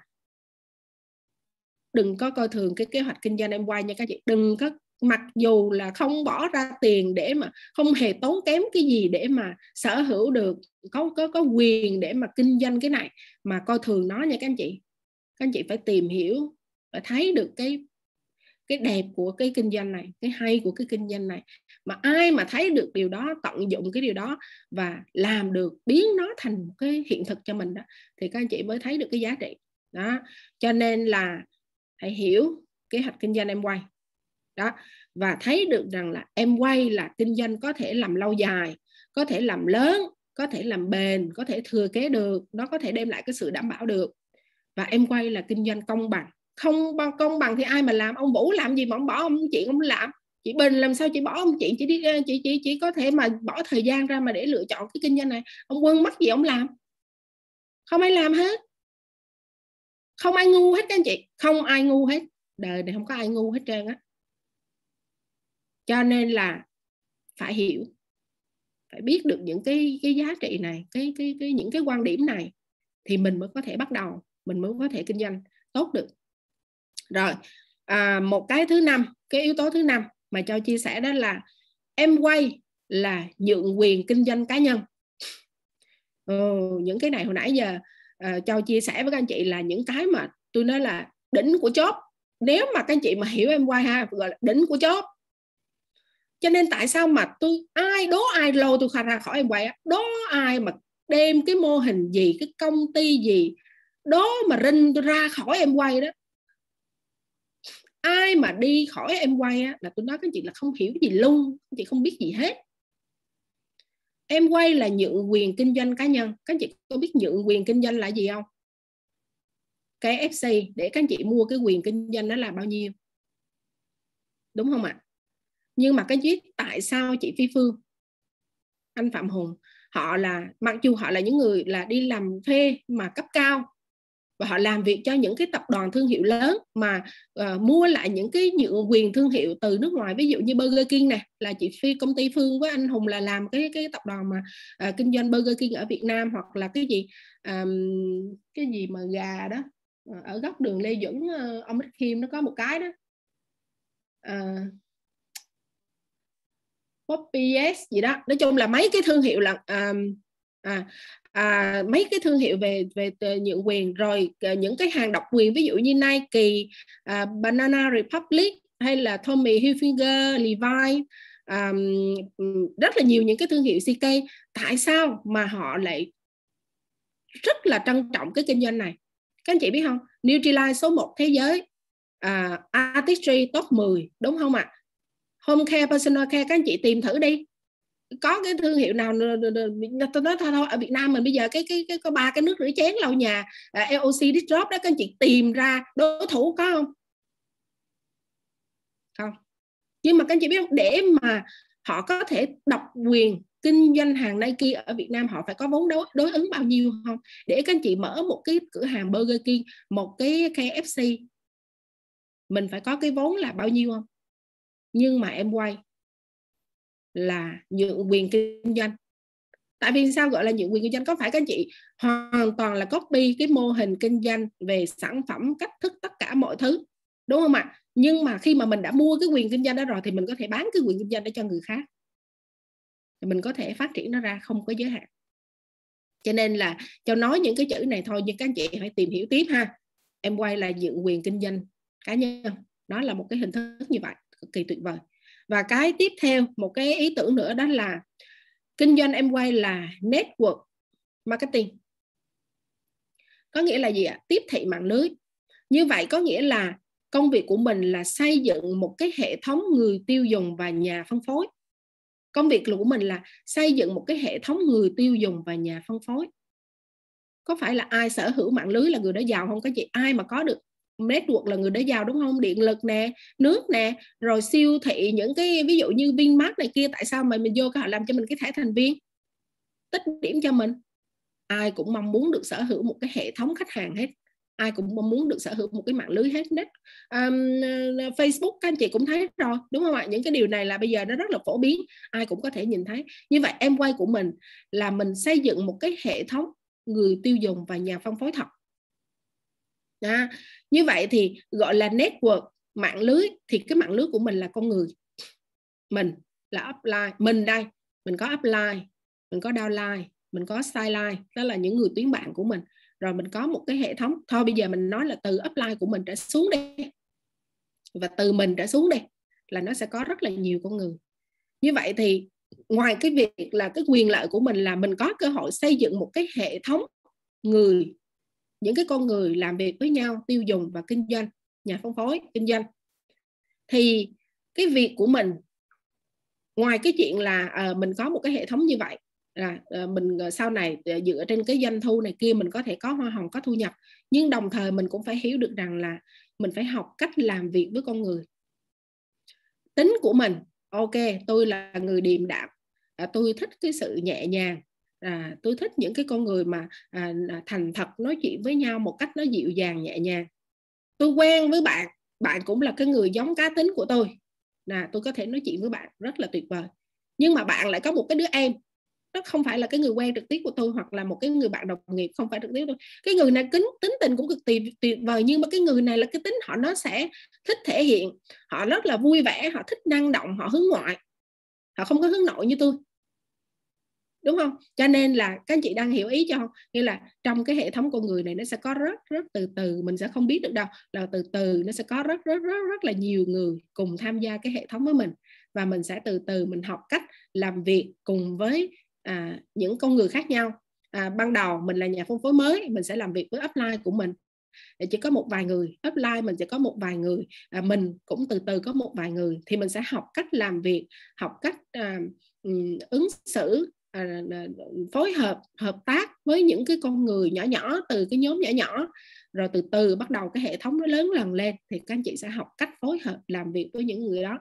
đừng có coi thường cái kế hoạch kinh doanh em quay nha các chị đừng có mặc dù là không bỏ ra tiền để mà không hề tốn kém cái gì để mà sở hữu được có có có quyền để mà kinh doanh cái này mà coi thường nó nha các anh chị các anh chị phải tìm hiểu phải thấy được cái cái đẹp của cái kinh doanh này cái hay của cái kinh doanh này mà ai mà thấy được điều đó tận dụng cái điều đó và làm được biến nó thành một cái hiện thực cho mình đó thì các anh chị mới thấy được cái giá trị đó cho nên là hãy hiểu kế hoạch kinh doanh em quay đó và thấy được rằng là em quay là kinh doanh có thể làm lâu dài có thể làm lớn có thể làm bền có thể thừa kế được nó có thể đem lại cái sự đảm bảo được và em quay là kinh doanh công bằng không công bằng thì ai mà làm ông vũ làm gì mà ông bỏ ông chị ông làm chị bình làm sao chị bỏ ông chị chỉ đi ờ, chị chỉ chỉ có thể mà bỏ thời gian ra mà để lựa chọn cái kinh doanh này ông quân mất gì ông làm không ai làm hết không ai ngu hết các anh chị không ai ngu hết đời này không có ai ngu hết trơn á cho nên là phải hiểu phải biết được những cái cái giá trị này cái cái, cái những cái quan điểm này thì mình mới có thể bắt đầu mình mới có thể kinh doanh tốt được rồi à, một cái thứ năm cái yếu tố thứ năm mà cho chia sẻ đó là em quay là nhượng quyền kinh doanh cá nhân ừ, những cái này hồi nãy giờ uh, cho chia sẻ với các anh chị là những cái mà tôi nói là đỉnh của chốt nếu mà các anh chị mà hiểu em quay ha gọi là đỉnh của chốt cho nên tại sao mà tôi ai đố ai lâu tôi khai ra khỏi em quay đố ai mà đem cái mô hình gì cái công ty gì đố mà rinh tôi ra khỏi em quay đó ai mà đi khỏi em quay á, là tôi nói các chị là không hiểu gì luôn các chị không biết gì hết em quay là nhượng quyền kinh doanh cá nhân các chị có biết nhượng quyền kinh doanh là gì không KFC để các chị mua cái quyền kinh doanh nó là bao nhiêu đúng không ạ nhưng mà cái chuyện tại sao chị Phi Phương anh Phạm Hùng họ là mặc dù họ là những người là đi làm thuê mà cấp cao và họ làm việc cho những cái tập đoàn thương hiệu lớn mà uh, mua lại những cái nhượng quyền thương hiệu từ nước ngoài ví dụ như Burger King này là chị Phi công ty Phương với anh Hùng là làm cái cái tập đoàn mà uh, kinh doanh Burger King ở Việt Nam hoặc là cái gì um, cái gì mà gà đó ờ, ở góc đường Lê Dũng uh, ông đức Khiêm nó có một cái đó uh, Poppy gì đó nói chung là mấy cái thương hiệu là um, à, à, mấy cái thương hiệu về về ờ, nhượng quyền rồi ờ, những cái hàng độc quyền ví dụ như Nike, à, Banana Republic hay là Tommy Hilfiger, Levi um, rất là nhiều những cái thương hiệu CK tại sao mà họ lại rất là trân trọng cái kinh doanh này các anh chị biết không Nutrilite số 1 thế giới uh, Artistry top 10 đúng không ạ à? Home care, personal care các anh chị tìm thử đi có cái thương hiệu nào tôi nói thôi, thôi ở Việt Nam mình bây giờ cái cái, cái có ba cái nước rửa chén lau nhà EOC, à, Drop Disrupt đó các anh chị tìm ra đối thủ có không không nhưng mà các anh chị biết không để mà họ có thể độc quyền kinh doanh hàng Nike ở Việt Nam họ phải có vốn đối, đối ứng bao nhiêu không để các anh chị mở một cái cửa hàng Burger King một cái KFC mình phải có cái vốn là bao nhiêu không nhưng mà em quay là nhượng quyền kinh doanh tại vì sao gọi là nhượng quyền kinh doanh có phải các chị hoàn toàn là copy cái mô hình kinh doanh về sản phẩm cách thức tất cả mọi thứ đúng không ạ nhưng mà khi mà mình đã mua cái quyền kinh doanh đó rồi thì mình có thể bán cái quyền kinh doanh đó cho người khác mình có thể phát triển nó ra không có giới hạn cho nên là cho nói những cái chữ này thôi nhưng các anh chị phải tìm hiểu tiếp ha em quay là dựng quyền kinh doanh cá nhân nó là một cái hình thức như vậy cực kỳ tuyệt vời và cái tiếp theo một cái ý tưởng nữa đó là kinh doanh em quay là network marketing có nghĩa là gì ạ tiếp thị mạng lưới như vậy có nghĩa là công việc của mình là xây dựng một cái hệ thống người tiêu dùng và nhà phân phối công việc của mình là xây dựng một cái hệ thống người tiêu dùng và nhà phân phối có phải là ai sở hữu mạng lưới là người đó giàu không có chị ai mà có được network là người đã giàu đúng không điện lực nè nước nè rồi siêu thị những cái ví dụ như Vinmart này kia tại sao mà mình vô cái họ làm cho mình cái thẻ thành viên tích điểm cho mình ai cũng mong muốn được sở hữu một cái hệ thống khách hàng hết ai cũng mong muốn được sở hữu một cái mạng lưới hết net um, ờ, Facebook các anh chị cũng thấy rồi đúng không ạ những cái điều này là bây giờ nó rất là phổ biến ai cũng có thể nhìn thấy như vậy em quay của mình là mình xây dựng một cái hệ thống người tiêu dùng và nhà phân phối thật đó. như vậy thì gọi là network mạng lưới thì cái mạng lưới của mình là con người mình là upline mình đây mình có upline mình có downline mình có sideline đó là những người tuyến bạn của mình rồi mình có một cái hệ thống thôi bây giờ mình nói là từ upline của mình trở xuống đi và từ mình trở xuống đi là nó sẽ có rất là nhiều con người như vậy thì ngoài cái việc là cái quyền lợi của mình là mình có cơ hội xây dựng một cái hệ thống người những cái con người làm việc với nhau tiêu dùng và kinh doanh nhà phân phối kinh doanh thì cái việc của mình ngoài cái chuyện là à, mình có một cái hệ thống như vậy là à, mình ờ, sau này dựa trên cái doanh thu này kia mình có thể có hoa hồng có thu nhập nhưng đồng thời mình cũng phải hiểu được rằng là mình phải học cách làm việc với con người tính của mình ok tôi là người điềm đạm à, tôi thích cái sự nhẹ nhàng à, tôi thích những cái con người mà à, thành thật nói chuyện với nhau một cách nó dịu dàng nhẹ nhàng tôi quen với bạn bạn cũng là cái người giống cá tính của tôi là tôi có thể nói chuyện với bạn rất là tuyệt vời nhưng mà bạn lại có một cái đứa em nó không phải là cái người quen trực tiếp của tôi hoặc là một cái người bạn đồng nghiệp không phải trực tiếp tôi cái người này kính tính tình cũng cực kỳ tuyệt vời nhưng mà cái người này là cái tính họ nó sẽ thích thể hiện họ rất là vui vẻ họ thích năng động họ hướng ngoại họ không có hướng nội như tôi đúng không cho nên là các anh chị đang hiểu ý cho không nghĩa là trong cái hệ thống con người này nó sẽ có rất rất từ từ mình sẽ không biết được đâu là từ từ nó sẽ có rất rất rất rất là nhiều người cùng tham gia cái hệ thống với mình và mình sẽ từ từ mình học cách làm việc cùng với à, những con người khác nhau à, ban đầu mình là nhà phân phối mới mình sẽ làm việc với upline của mình để chỉ có một vài người upline mình chỉ có một vài người à, mình cũng từ từ có một vài người thì mình sẽ học cách làm việc học cách à, ứng xử À, à, phối hợp hợp tác với những cái con người nhỏ nhỏ từ cái nhóm nhỏ nhỏ rồi từ từ bắt đầu cái hệ thống nó lớn lần lên thì các anh chị sẽ học cách phối hợp làm việc với những người đó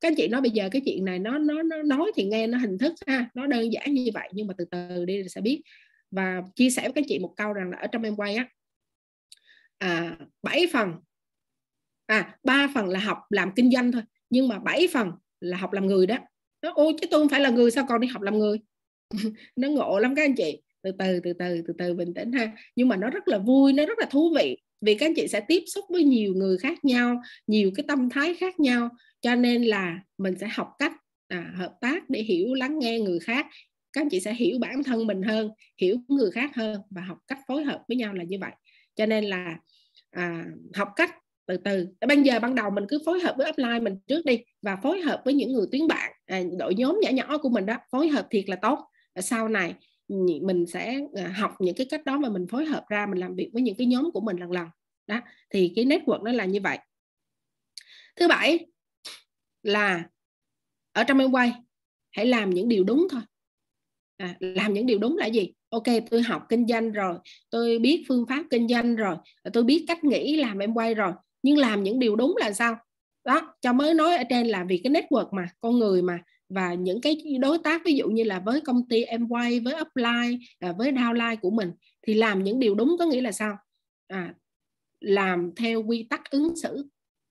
các anh chị nói bây giờ cái chuyện này nó nó nó nói thì nghe nó hình thức ha nó đơn giản như vậy nhưng mà từ từ đi sẽ biết và chia sẻ với các anh chị một câu rằng là ở trong em quay á à, 7 phần à ba phần là học làm kinh doanh thôi nhưng mà 7 phần là học làm người đó nó ô chứ tôi không phải là người sao còn đi học làm người nó ngộ lắm các anh chị từ từ từ từ từ từ bình tĩnh ha nhưng mà nó rất là vui nó rất là thú vị vì các anh chị sẽ tiếp xúc với nhiều người khác nhau nhiều cái tâm thái khác nhau cho nên là mình sẽ học cách à, hợp tác để hiểu lắng nghe người khác các anh chị sẽ hiểu bản thân mình hơn hiểu người khác hơn và học cách phối hợp với nhau là như vậy cho nên là à, học cách từ từ bây giờ ban đầu mình cứ phối hợp với offline mình trước đi và phối hợp với những người tuyến bạn à, đội nhóm nhỏ nhỏ của mình đó phối hợp thiệt là tốt sau này mình sẽ à, học những cái cách đó và mình phối hợp ra mình làm việc với những cái nhóm của mình lần lần đó thì cái network nó là như vậy thứ bảy là ở trong em quay hãy làm những điều đúng thôi à, làm những điều đúng là gì ok tôi học kinh doanh rồi tôi biết phương pháp kinh doanh rồi tôi biết cách nghĩ làm em quay rồi nhưng làm những điều đúng là sao đó cho mới nói ở trên là vì cái network mà con người mà và những cái đối tác ví dụ như là với công ty em quay với upline à, với downline của mình thì làm những điều đúng có nghĩa là sao à, làm theo quy tắc ứng xử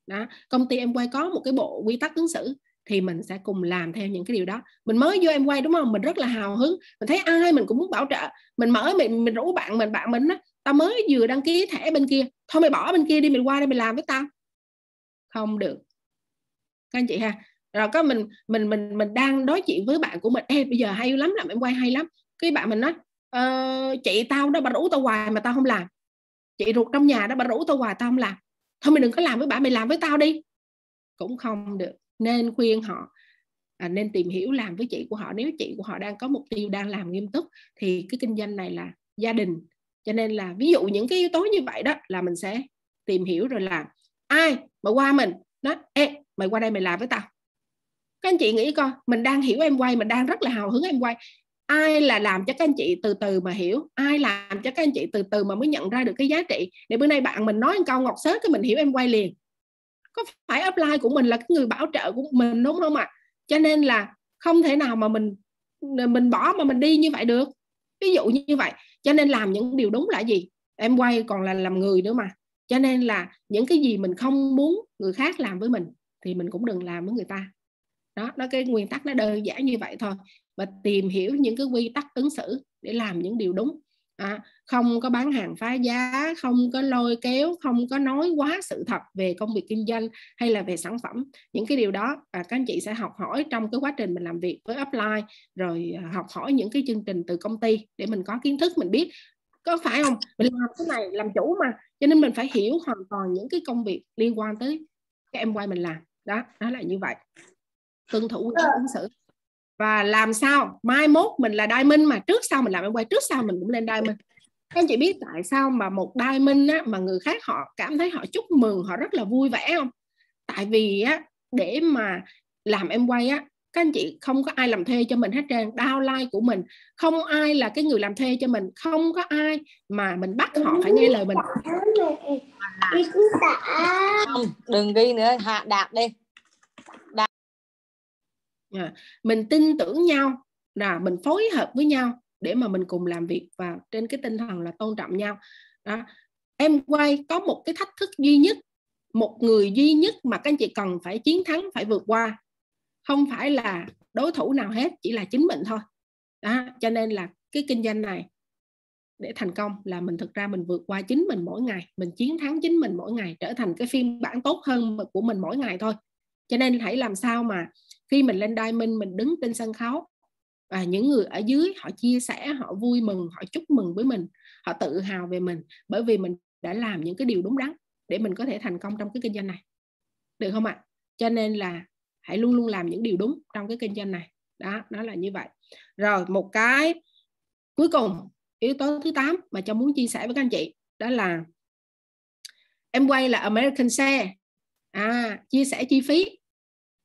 đó công ty em quay có một cái bộ quy tắc ứng xử thì mình sẽ cùng làm theo những cái điều đó mình mới vô em quay đúng không mình rất là hào hứng mình thấy ai mình cũng muốn bảo trợ mình mở mình mình rủ bạn mình bạn mình á tao mới vừa đăng ký thẻ bên kia thôi mày bỏ bên kia đi mình qua đây mình làm với tao không được các anh chị ha rồi có mình mình mình mình đang nói chuyện với bạn của mình Ê, bây giờ hay lắm làm em quay hay lắm cái bạn mình nói ờ, chị tao đó bà rủ tao hoài mà tao không làm chị ruột trong nhà đó bà rủ tao hoài tao không làm thôi mình đừng có làm với bạn mày làm với tao đi cũng không được nên khuyên họ à, nên tìm hiểu làm với chị của họ nếu chị của họ đang có mục tiêu đang làm nghiêm túc thì cái kinh doanh này là gia đình cho nên là ví dụ những cái yếu tố như vậy đó là mình sẽ tìm hiểu rồi làm ai mà qua mình nó ê mày qua đây mày làm với tao các anh chị nghĩ coi mình đang hiểu em quay mình đang rất là hào hứng em quay ai là làm cho các anh chị từ từ mà hiểu ai làm cho các anh chị từ từ mà mới nhận ra được cái giá trị để bữa nay bạn mình nói câu ngọt sớt cái mình hiểu em quay liền có phải upline của mình là cái người bảo trợ của mình đúng không ạ cho nên là không thể nào mà mình mình bỏ mà mình đi như vậy được ví dụ như vậy cho nên làm những điều đúng là gì em quay còn là làm người nữa mà cho nên là những cái gì mình không muốn người khác làm với mình thì mình cũng đừng làm với người ta đó đó cái nguyên tắc nó đơn giản như vậy thôi và tìm hiểu những cái quy tắc ứng xử để làm những điều đúng à, không có bán hàng phá giá không có lôi kéo không có nói quá sự thật về công việc kinh doanh hay là về sản phẩm những cái điều đó à, các anh chị sẽ học hỏi trong cái quá trình mình làm việc với upline rồi à, học hỏi những cái chương trình từ công ty để mình có kiến thức mình biết có phải không mình làm cái này làm chủ mà cho nên mình phải hiểu hoàn toàn những cái công việc liên quan tới các em quay mình làm đó nó là như vậy tuân thủ quy dạ. tắc ứng xử và làm sao mai mốt mình là đai minh mà trước sau mình làm em quay trước sau mình cũng lên diamond các anh chị biết tại sao mà một đai minh á, mà người khác họ cảm thấy họ chúc mừng họ rất là vui vẻ không tại vì á, để mà làm em quay á các anh chị không có ai làm thuê cho mình hết trơn đao downline của mình không ai là cái người làm thuê cho mình không có ai mà mình bắt họ phải nghe lời mình dạ. Dạ. không đừng ghi nữa hạ đạt đi à, mình tin tưởng nhau là mình phối hợp với nhau để mà mình cùng làm việc và trên cái tinh thần là tôn trọng nhau đó. em quay có một cái thách thức duy nhất một người duy nhất mà các anh chị cần phải chiến thắng phải vượt qua không phải là đối thủ nào hết chỉ là chính mình thôi đó. cho nên là cái kinh doanh này để thành công là mình thực ra mình vượt qua chính mình mỗi ngày mình chiến thắng chính mình mỗi ngày trở thành cái phiên bản tốt hơn của mình mỗi ngày thôi cho nên hãy làm sao mà khi mình lên diamond mình đứng trên sân khấu và những người ở dưới họ chia sẻ họ vui mừng họ chúc mừng với mình họ tự hào về mình bởi vì mình đã làm những cái điều đúng đắn để mình có thể thành công trong cái kinh doanh này được không ạ cho nên là hãy luôn luôn làm những điều đúng trong cái kinh doanh này đó nó là như vậy rồi một cái cuối cùng yếu tố thứ 8 mà cho muốn chia sẻ với các anh chị đó là em quay là American Share à, chia sẻ chi phí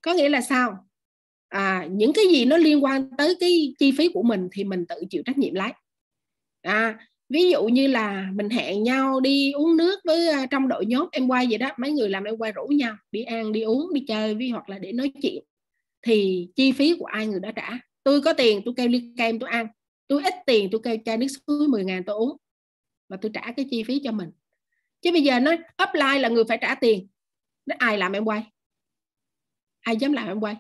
có nghĩa là sao à, những cái gì nó liên quan tới cái chi phí của mình thì mình tự chịu trách nhiệm lấy à, ví dụ như là mình hẹn nhau đi uống nước với à, trong đội nhóm em quay vậy đó mấy người làm em quay rủ nhau đi ăn đi uống đi chơi với hoặc là để nói chuyện thì chi phí của ai người đó trả tôi có tiền tôi kêu ly kem tôi ăn tôi ít tiền tôi kêu chai nước suối 10 ngàn tôi uống và tôi trả cái chi phí cho mình chứ bây giờ nó upline là người phải trả tiền nó ai làm em quay ai dám làm em quay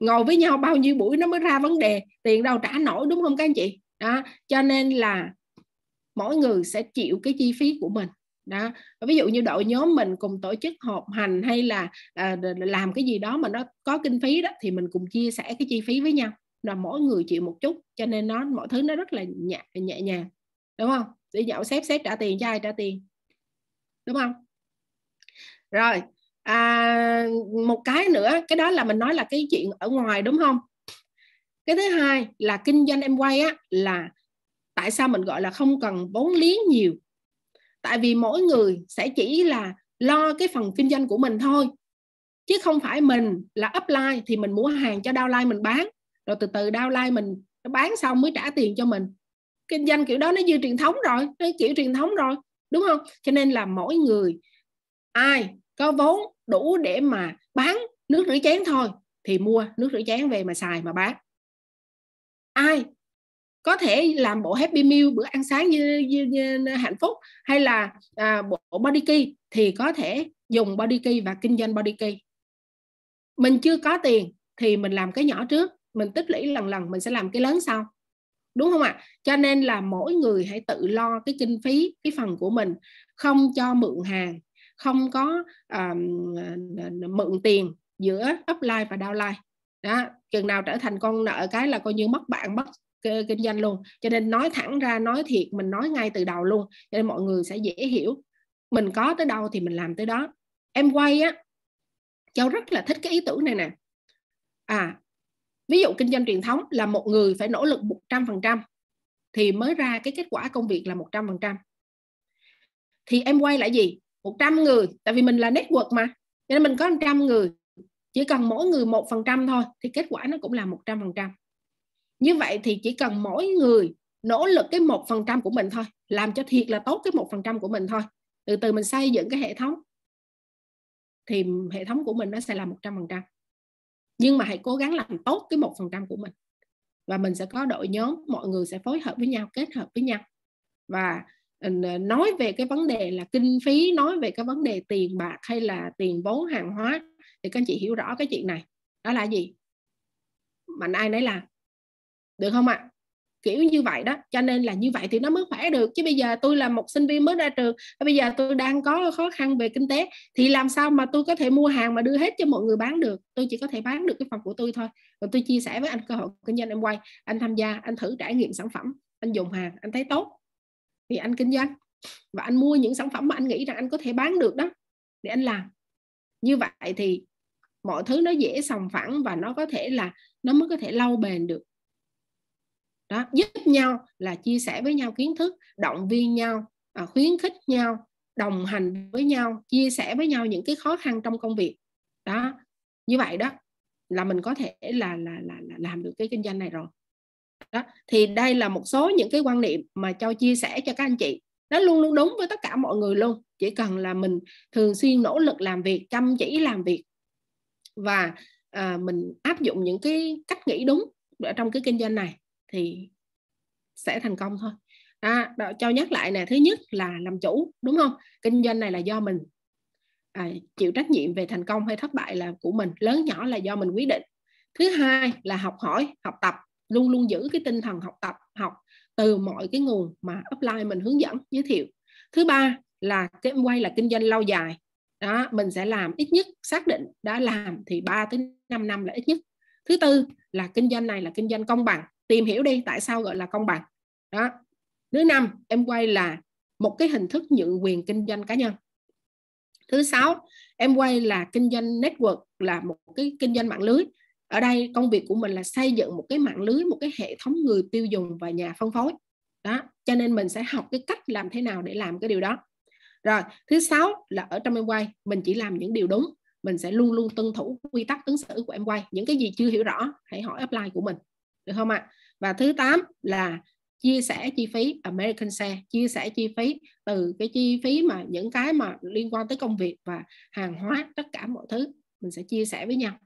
ngồi với nhau bao nhiêu buổi nó mới ra vấn đề tiền đâu trả nổi đúng không các anh chị đó cho nên là mỗi người sẽ chịu cái chi phí của mình đó ví dụ như đội nhóm mình cùng tổ chức họp hành hay là à, làm cái gì đó mà nó có kinh phí đó thì mình cùng chia sẻ cái chi phí với nhau là mỗi người chịu một chút cho nên nó mọi thứ nó rất là nhẹ nhẹ nhàng đúng không đi nhậu xếp xếp trả tiền cho ai trả tiền đúng không rồi à, một cái nữa cái đó là mình nói là cái chuyện ở ngoài đúng không cái thứ hai là kinh doanh em quay á là tại sao mình gọi là không cần vốn liếng nhiều tại vì mỗi người sẽ chỉ là lo cái phần kinh doanh của mình thôi chứ không phải mình là upline thì mình mua hàng cho downline mình bán rồi từ từ downline mình bán xong mới trả tiền cho mình kinh doanh kiểu đó nó như truyền thống rồi nó kiểu truyền thống rồi đúng không cho nên là mỗi người ai có vốn đủ để mà bán nước rửa chén thôi thì mua nước rửa chén về mà xài mà bán ai có thể làm bộ happy meal bữa ăn sáng như, như, như hạnh phúc hay là à, bộ body key thì có thể dùng body key và kinh doanh body key mình chưa có tiền thì mình làm cái nhỏ trước mình tích lũy lần lần mình sẽ làm cái lớn sau đúng không ạ cho nên là mỗi người hãy tự lo cái kinh phí cái phần của mình không cho mượn hàng không có um, mượn tiền giữa upline và downline đó chừng nào trở thành con nợ cái là coi như mất bạn mất kinh doanh luôn cho nên nói thẳng ra nói thiệt mình nói ngay từ đầu luôn cho nên mọi người sẽ dễ hiểu mình có tới đâu thì mình làm tới đó em quay á cháu rất là thích cái ý tưởng này nè à ví dụ kinh doanh truyền thống là một người phải nỗ lực 100% thì mới ra cái kết quả công việc là 100% thì em quay lại gì 100 người tại vì mình là network mà cho nên mình có 100 người chỉ cần mỗi người một phần trăm thôi thì kết quả nó cũng là 100 phần trăm như vậy thì chỉ cần mỗi người nỗ lực cái một phần trăm của mình thôi làm cho thiệt là tốt cái một phần trăm của mình thôi từ từ mình xây dựng cái hệ thống thì hệ thống của mình nó sẽ là một trăm phần trăm nhưng mà hãy cố gắng làm tốt cái một phần trăm của mình và mình sẽ có đội nhóm mọi người sẽ phối hợp với nhau kết hợp với nhau và À, nói về cái vấn đề là kinh phí nói về cái vấn đề tiền bạc hay là tiền vốn hàng hóa thì các anh chị hiểu rõ cái chuyện này đó là gì mạnh ai nấy làm được không ạ à? kiểu như vậy đó cho nên là như vậy thì nó mới khỏe được chứ bây giờ tôi là một sinh viên mới ra trường bây giờ tôi đang có khó khăn về kinh tế thì làm sao mà tôi có thể mua hàng mà đưa hết cho mọi người bán được tôi chỉ có thể bán được cái phần của tôi thôi và tôi chia sẻ với anh cơ hội kinh doanh em quay anh tham gia anh thử trải nghiệm sản phẩm anh dùng hàng anh thấy tốt thì anh kinh doanh và anh mua những sản phẩm mà anh nghĩ rằng anh có thể bán được đó để anh làm như vậy thì mọi thứ nó dễ sòng phẳng và nó có thể là nó mới có thể lâu bền được đó giúp nhau là chia sẻ với nhau kiến thức động viên nhau à, khuyến khích nhau đồng hành với nhau chia sẻ với nhau những cái khó khăn trong công việc đó như vậy đó là mình có thể là là là, là làm được cái kinh doanh này rồi đó. thì đây là một số những cái quan niệm mà châu chia sẻ cho các anh chị nó luôn luôn đúng với tất cả mọi người luôn chỉ cần là mình thường xuyên nỗ lực làm việc chăm chỉ làm việc và à, mình áp dụng những cái cách nghĩ đúng ở trong cái kinh doanh này thì sẽ thành công thôi à, đó, cho nhắc lại nè thứ nhất là làm chủ đúng không kinh doanh này là do mình à, chịu trách nhiệm về thành công hay thất bại là của mình lớn nhỏ là do mình quyết định thứ hai là học hỏi học tập luôn luôn giữ cái tinh thần học tập học từ mọi cái nguồn mà offline mình hướng dẫn giới thiệu thứ ba là cái quay là kinh doanh lâu dài đó mình sẽ làm ít nhất xác định đã làm thì 3 tới 5 năm là ít nhất thứ tư là kinh doanh này là kinh doanh công bằng tìm hiểu đi tại sao gọi là công bằng đó thứ năm em quay là một cái hình thức nhượng quyền kinh doanh cá nhân thứ sáu em quay là kinh doanh network là một cái kinh doanh mạng lưới ở đây công việc của mình là xây dựng một cái mạng lưới một cái hệ thống người tiêu dùng và nhà phân phối đó cho nên mình sẽ học cái cách làm thế nào để làm cái điều đó rồi thứ sáu là ở trong em quay mình chỉ làm những điều đúng mình sẽ luôn luôn tuân thủ quy tắc ứng xử của em quay những cái gì chưa hiểu rõ hãy hỏi apply của mình được không ạ à? và thứ tám là chia sẻ chi phí American Share chia sẻ chi phí từ cái chi phí mà những cái mà liên quan tới công việc và hàng hóa tất cả mọi thứ mình sẽ chia sẻ với nhau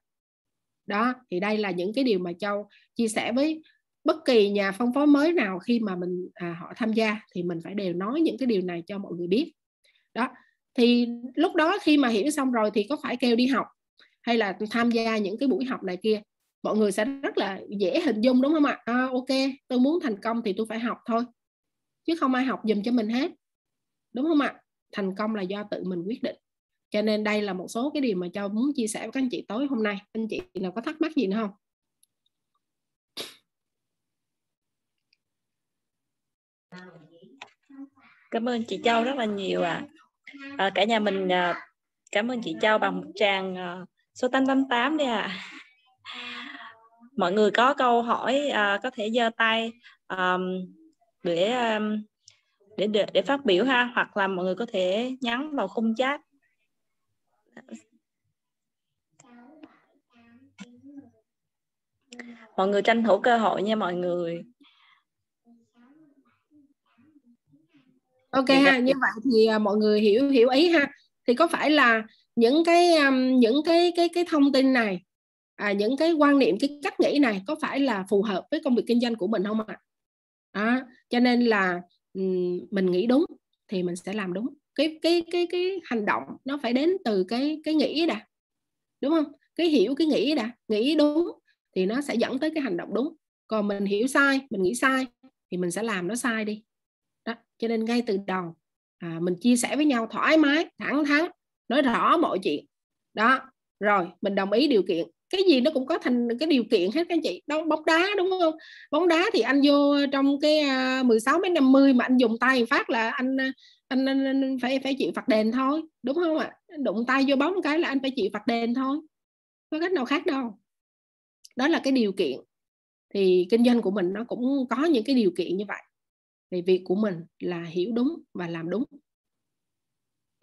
đó thì đây là những cái điều mà châu chia sẻ với bất kỳ nhà phân phối mới nào khi mà mình à, họ tham gia thì mình phải đều nói những cái điều này cho mọi người biết đó thì lúc đó khi mà hiểu xong rồi thì có phải kêu đi học hay là tham gia những cái buổi học này kia mọi người sẽ rất là dễ hình dung đúng không ạ à, ok tôi muốn thành công thì tôi phải học thôi chứ không ai học dùm cho mình hết đúng không ạ thành công là do tự mình quyết định cho nên đây là một số cái điều mà châu muốn chia sẻ với các anh chị tối hôm nay anh chị nào có thắc mắc gì nữa không cảm ơn chị châu rất là nhiều ạ à. à, cả nhà mình à, cảm ơn chị châu bằng một tràng à, số 888 đi ạ à. mọi người có câu hỏi à, có thể giơ tay à, để, à, để để để phát biểu ha hoặc là mọi người có thể nhắn vào khung chat mọi người tranh thủ cơ hội nha mọi người ok dạ. ha như vậy thì à, mọi người hiểu hiểu ý ha thì có phải là những cái um, những cái cái cái thông tin này à, những cái quan niệm cái cách nghĩ này có phải là phù hợp với công việc kinh doanh của mình không ạ à, cho nên là mình nghĩ đúng thì mình sẽ làm đúng cái cái cái cái hành động nó phải đến từ cái cái nghĩ đã đúng không cái hiểu cái nghĩ đã nghĩ đúng thì nó sẽ dẫn tới cái hành động đúng còn mình hiểu sai mình nghĩ sai thì mình sẽ làm nó sai đi đó cho nên ngay từ đầu à, mình chia sẻ với nhau thoải mái thẳng thắn nói rõ mọi chuyện đó rồi mình đồng ý điều kiện cái gì nó cũng có thành cái điều kiện hết các anh chị đó bóng đá đúng không bóng đá thì anh vô trong cái 16 à, mấy 50 mà anh dùng tay phát là à, anh anh, anh, anh phải phải chịu phạt đền thôi đúng không ạ đụng tay vô bóng cái là anh phải chịu phạt đền thôi có cách nào khác đâu đó là cái điều kiện thì kinh doanh của mình nó cũng có những cái điều kiện như vậy thì việc của mình là hiểu đúng và làm đúng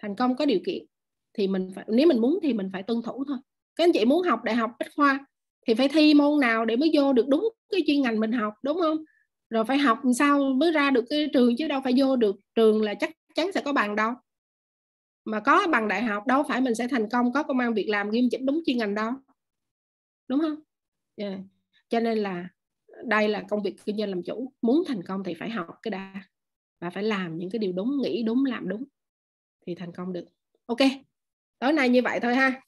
thành công có điều kiện thì mình phải nếu mình muốn thì mình phải tuân thủ thôi các anh chị muốn học đại học bách khoa thì phải thi môn nào để mới vô được đúng cái chuyên ngành mình học đúng không rồi phải học làm sao mới ra được cái trường chứ đâu phải vô được trường là chắc chắn sẽ có bằng đâu mà có bằng đại học đâu phải mình sẽ thành công có công an việc làm nghiêm chỉnh đúng chuyên ngành đó đúng không yeah. cho nên là đây là công việc kinh doanh làm chủ muốn thành công thì phải học cái đã và phải làm những cái điều đúng nghĩ đúng làm đúng thì thành công được ok tối nay như vậy thôi ha